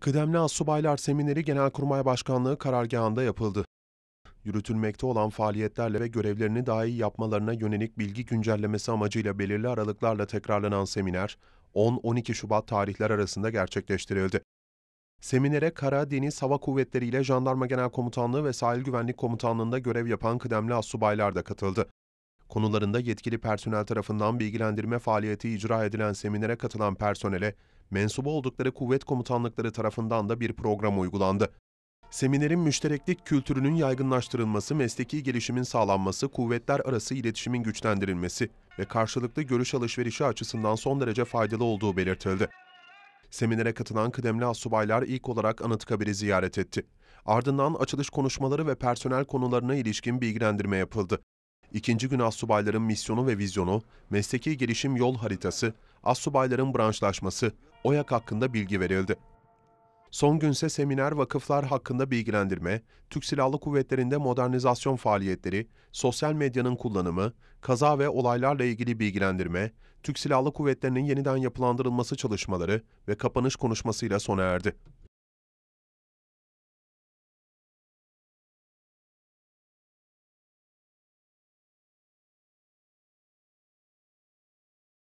Kıdemli Asubaylar Semineri Genelkurmay Başkanlığı karargahında yapıldı. Yürütülmekte olan faaliyetlerle ve görevlerini daha iyi yapmalarına yönelik bilgi güncellemesi amacıyla belirli aralıklarla tekrarlanan seminer, 10-12 Şubat tarihler arasında gerçekleştirildi. Seminere Kara, Deniz, Hava Kuvvetleri ile Jandarma Genel Komutanlığı ve Sahil Güvenlik Komutanlığı'nda görev yapan kıdemli asubaylar da katıldı. Konularında yetkili personel tarafından bilgilendirme faaliyeti icra edilen seminere katılan personele mensubu oldukları kuvvet komutanlıkları tarafından da bir program uygulandı. Seminerin müştereklik kültürünün yaygınlaştırılması, mesleki gelişimin sağlanması, kuvvetler arası iletişimin güçlendirilmesi ve karşılıklı görüş alışverişi açısından son derece faydalı olduğu belirtildi. Seminere katılan kıdemli asubaylar ilk olarak Anıtkabir'i ziyaret etti. Ardından açılış konuşmaları ve personel konularına ilişkin bilgilendirme yapıldı. İkinci gün asubayların misyonu ve vizyonu, mesleki gelişim yol haritası, asubayların branşlaşması, OYAK hakkında bilgi verildi. Son günse seminer vakıflar hakkında bilgilendirme, Türk Silahlı Kuvvetleri'nde modernizasyon faaliyetleri, sosyal medyanın kullanımı, kaza ve olaylarla ilgili bilgilendirme, Türk Silahlı Kuvvetleri'nin yeniden yapılandırılması çalışmaları ve kapanış konuşmasıyla sona erdi.